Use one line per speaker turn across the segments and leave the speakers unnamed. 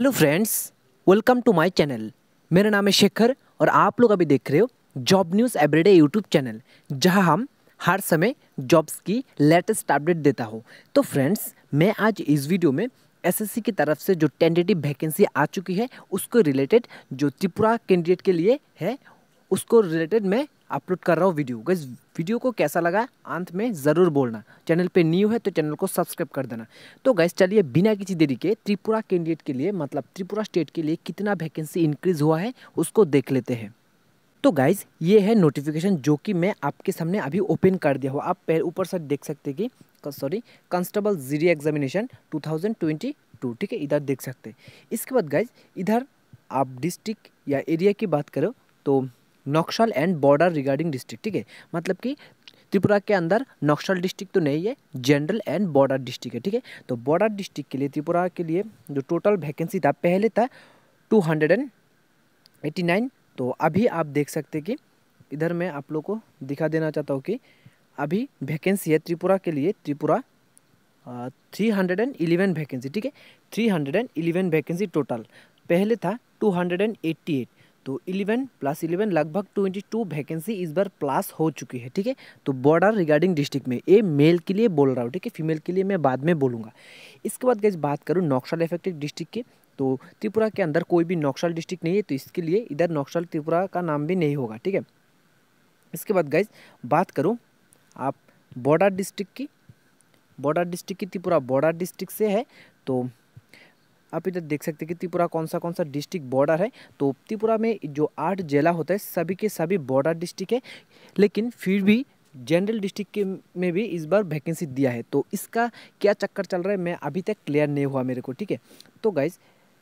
hello friends welcome to my channel मेरा नाम है शेखर और आप लोग अभी देख रहे हो job news everyday YouTube channel जहां हम हर समय जॉब्स की लेटेस्ट अपडेट देता हो तो फ्रेंड्स मैं आज इस वीडियो में एसएससी की तरफ से जो टेंडेटिव वैकेंसी आ चुकी है उसको रिलेटेड जो त्रिपुरा कैंडिडेट के लिए है उसको रिलेटेड मैं अपलोड कर रहा हूँ वीडियो गैस वीडियो को कैसा लगा अंत में ज़रूर बोलना चैनल पे न्यू है तो चैनल को सब्सक्राइब कर देना तो गैस चलिए बिना किसी देरी के त्रिपुरा कैंडिडेट के लिए मतलब त्रिपुरा स्टेट के लिए कितना वैकेंसी इंक्रीज़ हुआ है उसको देख लेते हैं तो गाइज ये है नोटिफिकेशन जो कि मैं आपके सामने अभी ओपन कर दिया हूँ आप ऊपर से देख सकते कि सॉरी कांस्टेबल जीरी एग्जामिनेशन 2022 ठीक है इधर देख सकते हैं इसके बाद गाइज इधर आप डिस्ट्रिक्ट या एरिया की बात करो तो Naxal and border regarding district ठीक है मतलब कि त्रिपुरा के अंदर नक्सल डिस्ट्रिक्ट तो नहीं है जनरल एंड बॉर्डर डिस्ट्रिक्ट है ठीक है तो बॉर्डर डिस्ट्रिक्ट के लिए त्रिपुरा के लिए जो टोटल वैकेंसी था पहले था two hundred and eighty nine तो अभी आप देख सकते कि इधर मैं आप लोग को दिखा देना चाहता हूँ कि अभी वैकेंसी है त्रिपुरा के लिए Tripura three hundred and eleven vacancy ठीक है three hundred and eleven vacancy total पहले था two hundred and eighty eight तो 11 प्लस 11 लगभग 22 वैकेंसी इस बार प्लस हो चुकी है ठीक है तो बॉर्डर रिगार्डिंग डिस्ट्रिक्ट में ये मेल के लिए बोल रहा हूँ ठीक है फीमेल के लिए मैं बाद में बोलूँगा इसके बाद गई बात करूँ नक्सल इफेक्टेड डिस्ट्रिक्ट के तो त्रिपुरा के अंदर कोई भी नक्सल डिस्ट्रिक्ट नहीं है तो इसके लिए इधर नक्सल त्रिपुरा का नाम भी नहीं होगा ठीक है इसके बाद गई बात करूँ आप बॉर्डर डिस्ट्रिक्ट की बॉर्डर डिस्ट्रिक्ट की त्रिपुरा बॉर्डर डिस्ट्रिक्ट से है तो आप इधर देख सकते हैं कि त्रिपुरा कौन सा कौन सा डिस्ट्रिक्ट बॉर्डर है तो त्रिपुरा में जो आठ जिला होता है सभी के सभी बॉर्डर डिस्ट्रिक्ट है लेकिन फिर भी जनरल डिस्ट्रिक्ट के में भी इस बार वैकेंसी दिया है तो इसका क्या चक्कर चल रहा है मैं अभी तक क्लियर नहीं हुआ मेरे को ठीक है तो गाइज़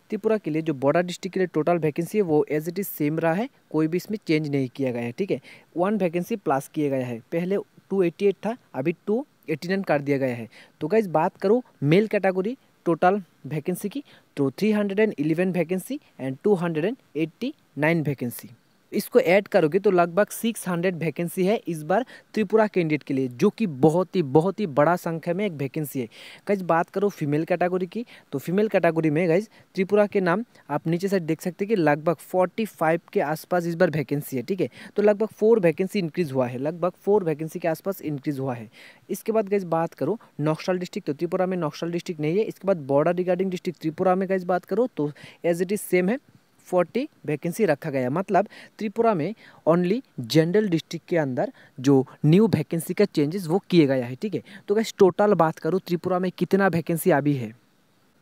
त्रिपुरा के लिए जो बॉर्डर डिस्ट्रिक्ट के लिए टोटल वैकेंसी है वो एज इट इज़ सेम रहा है कोई भी इसमें चेंज नहीं किया गया है ठीक है वन वैकेंसी प्लस किया गया है पहले 288 था अभी 289 कर दिया गया है तो गाइज बात करो male category total vacancy ki to 311 vacancy and 289 vacancy इसको ऐड करोगे तो लगभग 600 वैकेंसी है इस बार त्रिपुरा कैंडिडेट के लिए जो कि बहुत ही बहुत ही बड़ा संख्या में एक वैकेंसी है गज बात करो फीमेल कैटेगरी की तो फीमेल कैटेगरी में गज त्रिपुरा के नाम आप नीचे से देख सकते हैं कि लगभग 45 के आसपास इस बार वैकेंसी है ठीक है तो लगभग फोर वैकेंसी इंक्रीज हुआ है लगभग फोर वैकेंसी के आसपास इंक्रीज हुआ है इसके बाद गज बात करो नक्सल डिस्ट्रिक्ट तो त्रिपुरा में नक्सल डिस्ट्रिक्ट नहीं है इसके बाद बॉर्डर रिगार्डिंग डिस्ट्रिक्ट त्रिपुरा में गैज बात करो तो एज इट इज़ सेम है फोर्टी वैकेंसी रखा गया मतलब त्रिपुरा में ओनली जनरल डिस्ट्रिक्ट के अंदर जो न्यू वैकेंसी का चेंजेस वो किए गया है ठीक है तो कैसे टोटल बात करूँ त्रिपुरा में कितना वैकेंसी अभी है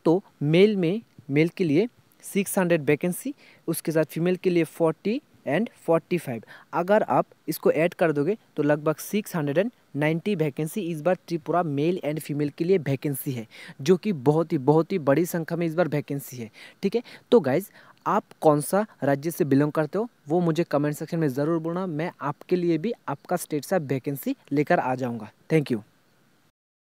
तो मेल में मेल के लिए 600 वैकेंसी उसके साथ फीमेल के लिए 40 एंड 45 अगर आप इसको ऐड कर दोगे तो लगभग 690 वैकेंसी इस बार त्रिपुरा मेल एंड फीमेल के लिए वैकेंसी है जो कि बहुत ही बहुत ही बड़ी संख्या में इस बार वैकेंसी है ठीक है तो गाइज आप कौन सा राज्य से बिलोंग करते हो वो मुझे कमेंट सेक्शन में ज़रूर बोलना मैं आपके लिए भी आपका स्टेट से वैकेंसी लेकर आ जाऊँगा थैंक यू